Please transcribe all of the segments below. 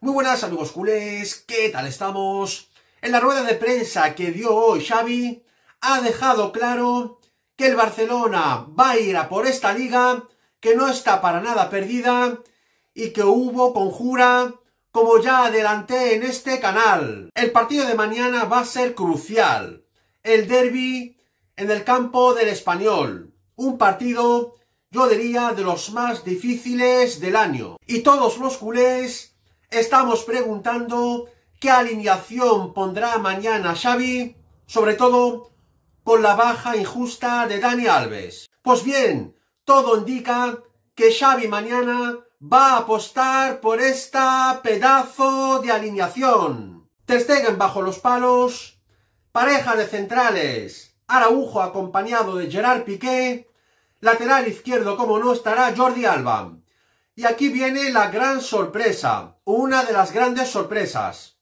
Muy buenas amigos culés, ¿qué tal estamos? En la rueda de prensa que dio hoy Xavi, ha dejado claro que el Barcelona va a ir a por esta liga, que no está para nada perdida y que hubo conjura, como ya adelanté en este canal. El partido de mañana va a ser crucial. El derby en el campo del español. Un partido, yo diría, de los más difíciles del año. Y todos los culés Estamos preguntando qué alineación pondrá mañana Xavi, sobre todo con la baja injusta de Dani Alves. Pues bien, todo indica que Xavi mañana va a apostar por esta pedazo de alineación. Testeguen bajo los palos, pareja de centrales, Araujo acompañado de Gerard Piqué, lateral izquierdo como no estará Jordi Alba. Y aquí viene la gran sorpresa, una de las grandes sorpresas.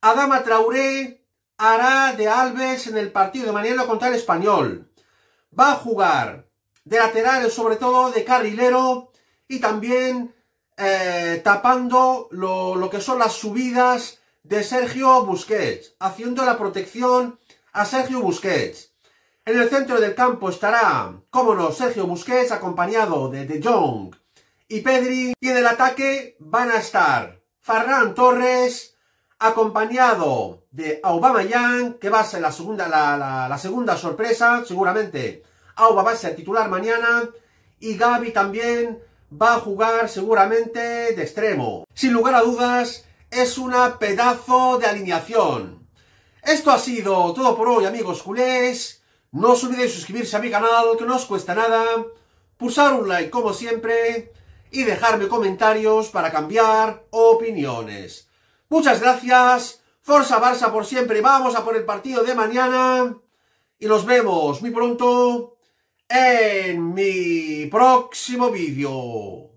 Adama Traoré hará de Alves en el partido de mañana contra el Español. Va a jugar de lateral, sobre todo de carrilero, y también eh, tapando lo, que son las subidas de Sergio Busquets, haciendo la protección a Sergio Busquets. En el centro del campo estará, cómo no, Sergio Busquets acompañado de De Jong y Pedri. Y en el ataque van a estar Farran Torres, acompañado de Aubameyang, que va a ser la segunda, la, segunda sorpresa, seguramente. Auba va a ser titular mañana y Gaby también va a jugar seguramente de extremo. Sin lugar a dudas, es una pedazo de alineación. Esto ha sido todo por hoy, amigos culés. No os olvidéis suscribirse a mi canal, que no os cuesta nada. Pulsar un like, como siempre y dejarme comentarios para cambiar opiniones. Muchas gracias. Forza Barça por siempre. Vamos a por el partido de mañana. Y nos vemos muy pronto en mi próximo vídeo.